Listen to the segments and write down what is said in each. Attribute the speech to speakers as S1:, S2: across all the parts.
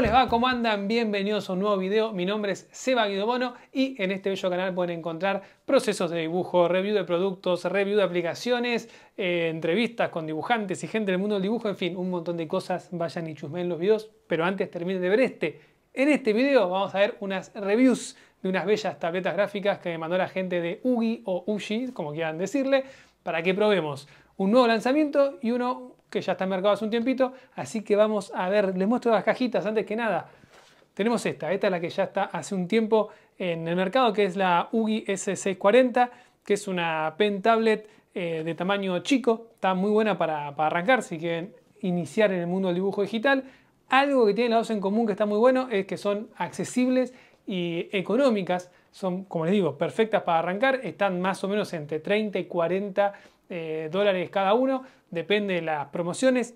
S1: les va? ¿Cómo andan? Bienvenidos a un nuevo video. Mi nombre es Seba Bono y en este bello canal pueden encontrar procesos de dibujo, review de productos, review de aplicaciones, eh, entrevistas con dibujantes y gente del mundo del dibujo, en fin, un montón de cosas. Vayan y chusmen los videos, pero antes terminen de ver este. En este video vamos a ver unas reviews de unas bellas tabletas gráficas que me mandó la gente de Ugi o Ushi, como quieran decirle, para que probemos un nuevo lanzamiento y uno que ya está en mercado hace un tiempito. Así que vamos a ver, les muestro las cajitas antes que nada. Tenemos esta, esta es la que ya está hace un tiempo en el mercado, que es la UGI S640, que es una pen tablet eh, de tamaño chico. Está muy buena para, para arrancar si quieren iniciar en el mundo del dibujo digital. Algo que tienen las dos en común que está muy bueno es que son accesibles y económicas. Son, como les digo, perfectas para arrancar. Están más o menos entre 30 y 40 eh, dólares cada uno, depende de las promociones.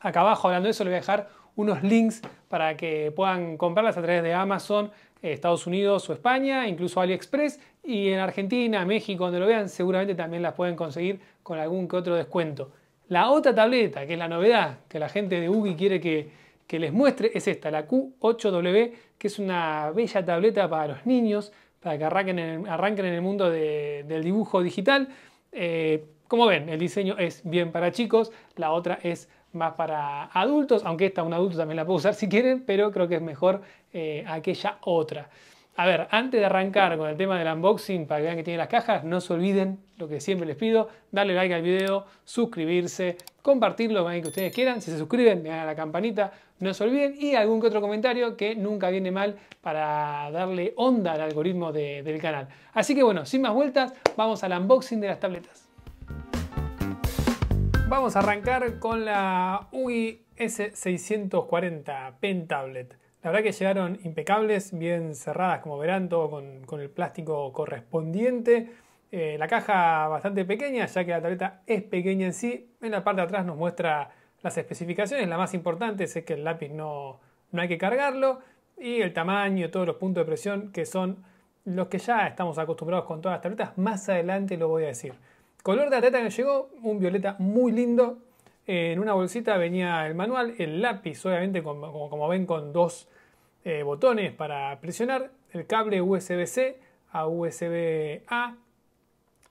S1: Acá abajo, hablando de eso, les voy a dejar unos links para que puedan comprarlas a través de Amazon, eh, Estados Unidos o España, incluso AliExpress, y en Argentina, México, donde lo vean, seguramente también las pueden conseguir con algún que otro descuento. La otra tableta, que es la novedad que la gente de UGI quiere que, les muestre, es esta, la Q8W, que es una bella tableta para los niños, para que arranquen en el, mundo del dibujo digital. Eh, como ven, el diseño es bien para chicos, la otra es más para adultos, aunque esta un adulto también la puede usar si quieren, pero creo que es mejor eh, aquella otra. A ver, antes de arrancar con el tema del unboxing, para que vean que tiene las cajas, no se olviden lo que siempre les pido, darle like al video, suscribirse, compartirlo con que ustedes quieran, si se suscriben, le dan a la campanita, no se olviden, y algún que otro comentario que nunca viene mal para darle onda al algoritmo del canal. Así que bueno, sin más vueltas, vamos al unboxing de las tabletas. Vamos a arrancar con la UI S640 Pen Tablet. La verdad que llegaron impecables, bien cerradas como verán, todo con, el plástico correspondiente. Eh, la caja bastante pequeña, ya que la tableta es pequeña en sí. En la parte de atrás nos muestra las especificaciones. La más importante es que el lápiz no, no hay que cargarlo. Y el tamaño, todos los puntos de presión que son los que ya estamos acostumbrados con todas las tabletas. Más adelante lo voy a decir. Color de atleta que llegó, un violeta muy lindo. Eh, en una bolsita venía el manual, el lápiz, obviamente como, ven con dos eh, botones para presionar, el cable USB-C a USB-A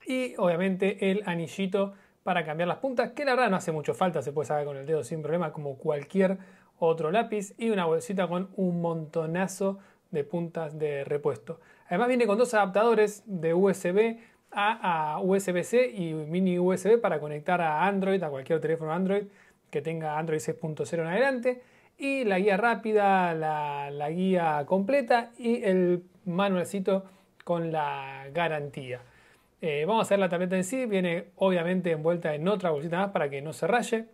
S1: y obviamente el anillito para cambiar las puntas, que la verdad no hace mucho falta, se puede sacar con el dedo sin problema como cualquier otro lápiz y una bolsita con un montonazo de puntas de repuesto. Además viene con dos adaptadores de USB a, USB-C y mini USB para conectar a Android, a cualquier teléfono Android que tenga Android 6.0 en adelante. Y la guía rápida, la, guía completa y el manualcito con la garantía. Eh, vamos a ver la tableta en sí, viene obviamente envuelta en otra bolsita más para que no se raye.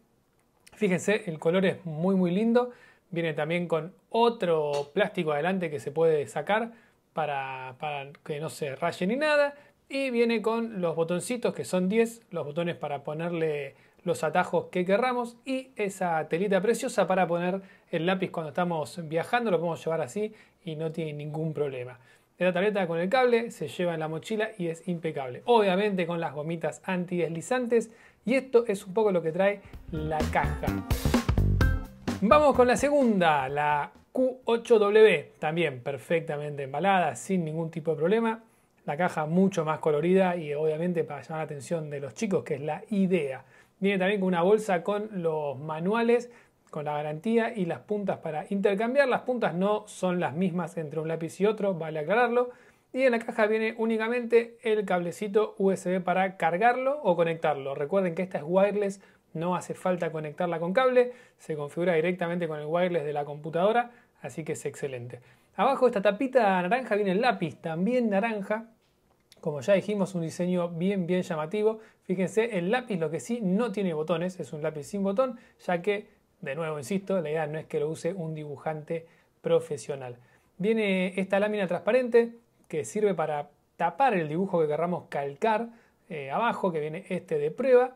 S1: Fíjense, el color es muy muy lindo. Viene también con otro plástico adelante que se puede sacar para, para que no se raye ni nada. Y viene con los botoncitos que son 10, los botones para ponerle los atajos que querramos y esa telita preciosa para poner el lápiz cuando estamos viajando, lo podemos llevar así y no tiene ningún problema. La tableta con el cable se lleva en la mochila y es impecable. Obviamente con las gomitas antideslizantes y esto es un poco lo que trae la caja. Vamos con la segunda, la Q8W, también perfectamente embalada, sin ningún tipo de problema la caja mucho más colorida y obviamente para llamar la atención de los chicos, que es la idea. Viene también con una bolsa con los manuales, con la garantía y las puntas para intercambiar. Las puntas no son las mismas entre un lápiz y otro, vale aclararlo. Y en la caja viene únicamente el cablecito USB para cargarlo o conectarlo. Recuerden que esta es wireless, no hace falta conectarla con cable, se configura directamente con el wireless de la computadora, así que es excelente. Abajo de esta tapita naranja viene el lápiz, también naranja. Como ya dijimos, un diseño bien, bien llamativo. Fíjense, el lápiz lo que sí no tiene botones, es un lápiz sin botón, ya que, de nuevo, insisto, la idea no es que lo use un dibujante profesional. Viene esta lámina transparente que sirve para tapar el dibujo que querramos calcar eh, abajo, que viene este de prueba.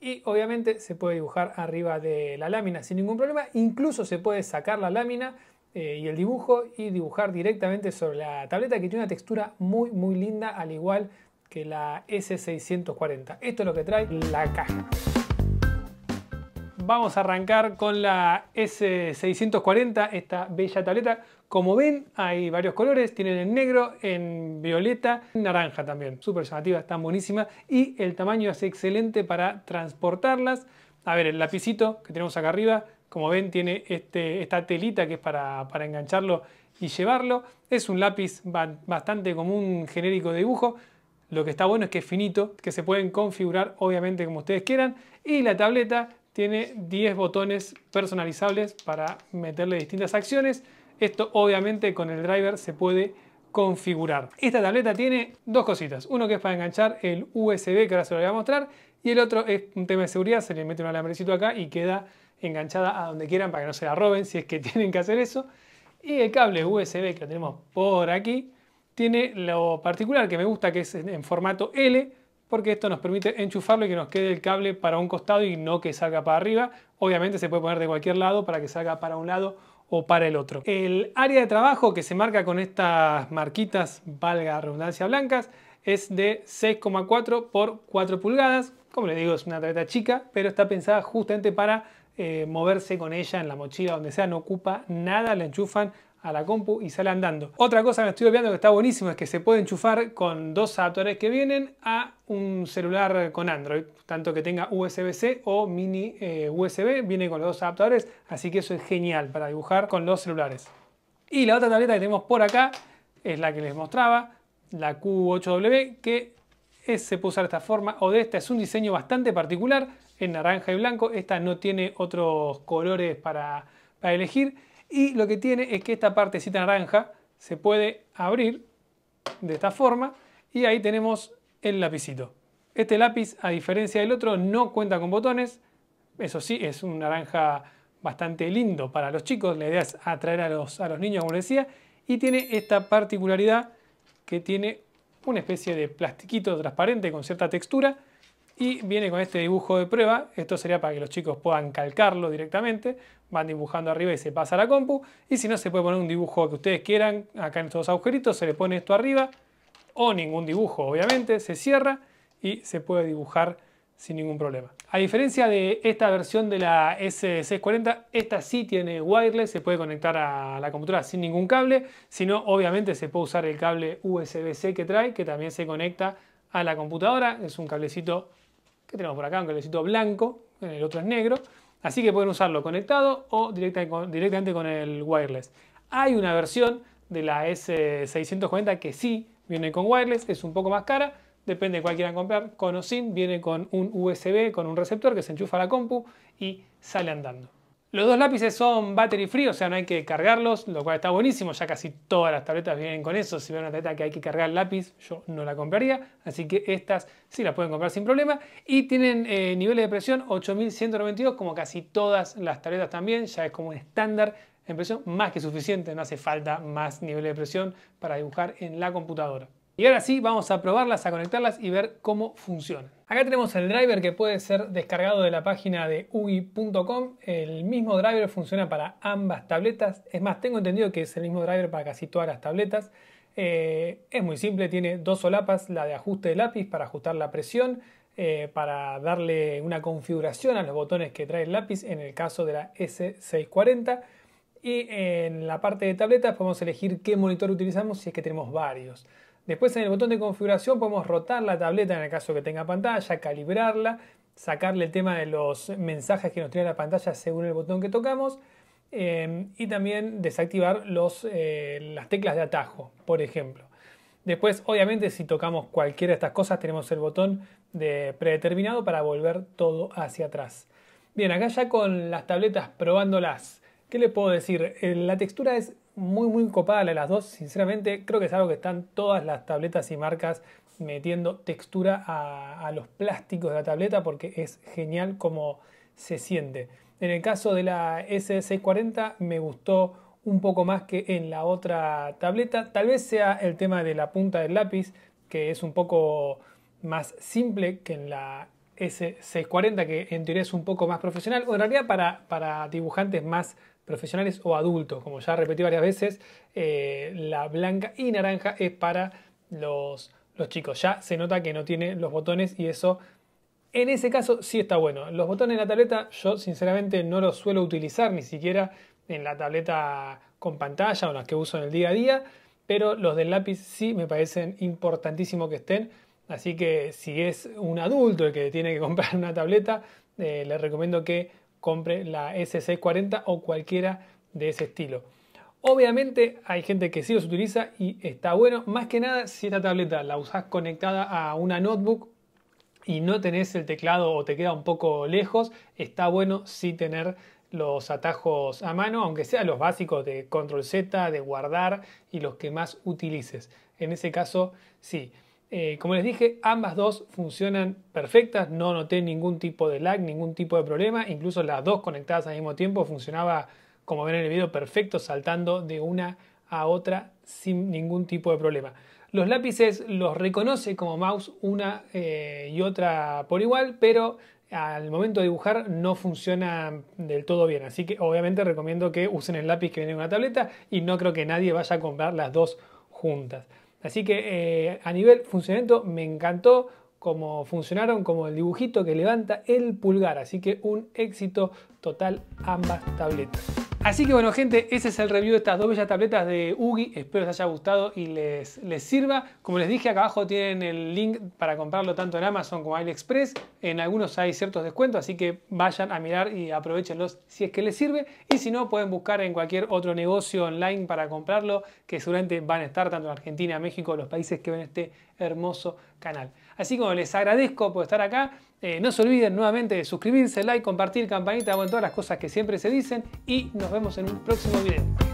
S1: Y obviamente se puede dibujar arriba de la lámina sin ningún problema. Incluso se puede sacar la lámina eh, y el dibujo y dibujar directamente sobre la tableta que tiene una textura muy muy linda al igual que la S640. Esto es lo que trae la caja. Vamos a arrancar con la S640, esta bella tableta. Como ven, hay varios colores. Tienen en negro, en violeta, en naranja también. Súper llamativa, están buenísimas. Y el tamaño es excelente para transportarlas. A ver, el lapicito que tenemos acá arriba como ven, tiene este, esta telita que es para, para engancharlo y llevarlo. Es un lápiz bastante común, genérico de dibujo. Lo que está bueno es que es finito, que se pueden configurar obviamente como ustedes quieran. Y la tableta tiene 10 botones personalizables para meterle distintas acciones. Esto obviamente con el driver se puede configurar. Esta tableta tiene dos cositas. Uno que es para enganchar el USB, que ahora se lo voy a mostrar. Y el otro es un tema de seguridad. Se le mete un alambrecito acá y queda enganchada a donde quieran para que no se la roben si es que tienen que hacer eso. Y el cable USB que lo tenemos por aquí tiene lo particular que me gusta que es en formato L porque esto nos permite enchufarlo y que nos quede el cable para un costado y no que salga para arriba. Obviamente se puede poner de cualquier lado para que salga para un lado o para el otro. El área de trabajo que se marca con estas marquitas, valga redundancia blancas, es de 6,4 por 4 pulgadas. Como le digo, es una tableta chica, pero está pensada justamente para eh, moverse con ella en la mochila, donde sea, no ocupa nada, la enchufan a la compu y sale andando. Otra cosa que me estoy olvidando que está buenísimo es que se puede enchufar con dos adaptadores que vienen a un celular con Android, tanto que tenga USB-C o mini eh, USB, viene con los dos adaptadores, así que eso es genial para dibujar con los celulares. Y la otra tableta que tenemos por acá es la que les mostraba, la Q8W, que se puede usar de esta forma o de esta, es un diseño bastante particular, en naranja y blanco. Esta no tiene otros colores para, elegir. Y lo que tiene es que esta partecita naranja se puede abrir de esta forma y ahí tenemos el lapicito. Este lápiz, a diferencia del otro, no cuenta con botones. Eso sí, es un naranja bastante lindo para los chicos. La idea es atraer a los, a los niños, como les decía. Y tiene esta particularidad que tiene una especie de plastiquito transparente con cierta textura y viene con este dibujo de prueba, esto sería para que los chicos puedan calcarlo directamente, van dibujando arriba y se pasa a la compu, y si no se puede poner un dibujo que ustedes quieran, acá en estos agujeritos se le pone esto arriba, o ningún dibujo obviamente, se cierra y se puede dibujar sin ningún problema. A diferencia de esta versión de la S640, esta sí tiene wireless, se puede conectar a la computadora sin ningún cable, Si no, obviamente se puede usar el cable USB-C que trae, que también se conecta a la computadora, es un cablecito que tenemos por acá, un cablecito blanco, el otro es negro, así que pueden usarlo conectado o directamente con el wireless. Hay una versión de la S640 que sí viene con wireless, es un poco más cara, depende de cuál quieran comprar, con o sin, viene con un USB, con un receptor que se enchufa a la compu y sale andando. Los dos lápices son battery free, o sea, no hay que cargarlos, lo cual está buenísimo. Ya casi todas las tabletas vienen con eso. Si veo una tableta que hay que cargar el lápiz, yo no la compraría. Así que estas sí las pueden comprar sin problema. Y tienen eh, niveles de presión 8192, como casi todas las tabletas también. Ya es como un estándar en presión más que suficiente. No hace falta más nivel de presión para dibujar en la computadora. Y ahora sí, vamos a probarlas, a conectarlas y ver cómo funcionan. Acá tenemos el driver que puede ser descargado de la página de ugi.com. El mismo driver funciona para ambas tabletas. Es más, tengo entendido que es el mismo driver para casi todas las tabletas. Eh, es muy simple, tiene dos solapas, la de ajuste de lápiz para ajustar la presión, eh, para darle una configuración a los botones que trae el lápiz en el caso de la S640. Y en la parte de tabletas podemos elegir qué monitor utilizamos si es que tenemos varios. Después en el botón de configuración podemos rotar la tableta en el caso que tenga pantalla, calibrarla, sacarle el tema de los mensajes que nos tiene la pantalla según el botón que tocamos em, y también desactivar los, eh, las teclas de atajo, por ejemplo. Después, obviamente, si tocamos cualquiera de estas cosas, tenemos el botón de predeterminado para volver todo hacia atrás. Bien, acá ya con las tabletas probándolas, ¿qué le puedo decir? Eh, la textura es muy, muy copada de las dos. Sinceramente, creo que es algo que están todas las tabletas y marcas metiendo textura a, los plásticos de la tableta porque es genial como se siente. En el caso de la S640 me gustó un poco más que en la otra tableta. Tal vez sea el tema de la punta del lápiz, que es un poco más simple que en la S640, que en teoría es un poco más profesional, o en realidad para, para dibujantes más profesionales o adultos. Como ya repetí varias veces, eh, la blanca y naranja es para los, los chicos. Ya se nota que no tiene los botones y eso en ese caso sí está bueno. Los botones en la tableta yo sinceramente no los suelo utilizar ni siquiera en la tableta con pantalla o las que uso en el día a día, pero los del lápiz sí me parecen importantísimo que estén. Así que si es un adulto el que tiene que comprar una tableta, les eh, le recomiendo que compre la SC40 o cualquiera de ese estilo. Obviamente hay gente que sí los utiliza y está bueno, más que nada si esta tableta la usás conectada a una notebook y no tenés el teclado o te queda un poco lejos, está bueno sí tener los atajos a mano, aunque sean los básicos de control Z, de guardar y los que más utilices. En ese caso, sí. Eh, como les dije, ambas dos funcionan perfectas, no noté ningún tipo de lag, ningún tipo de problema, incluso las dos conectadas al mismo tiempo funcionaba, como ven en el video, perfecto, saltando de una a otra sin ningún tipo de problema. Los lápices los reconoce como mouse una eh, y otra por igual, pero al momento de dibujar no funciona del todo bien. Así que obviamente recomiendo que usen el lápiz que viene en una tableta y no creo que nadie vaya a comprar las dos juntas. Así que eh, a nivel funcionamiento me encantó cómo funcionaron, como el dibujito que levanta el pulgar. Así que un éxito total ambas tabletas. Así que bueno gente, ese es el review de estas dos bellas tabletas de Ugi, espero les haya gustado y les, les sirva. Como les dije, acá abajo tienen el link para comprarlo tanto en Amazon como en AliExpress, en algunos hay ciertos descuentos, así que vayan a mirar y aprovechenlos si es que les sirve y si no pueden buscar en cualquier otro negocio online para comprarlo que seguramente van a estar tanto en Argentina, México, los países que ven este hermoso canal. Así como les agradezco por estar acá. Eh, no se olviden nuevamente de suscribirse, like, compartir, campanita, bueno, todas las cosas que siempre se dicen. Y nos vemos en un próximo video.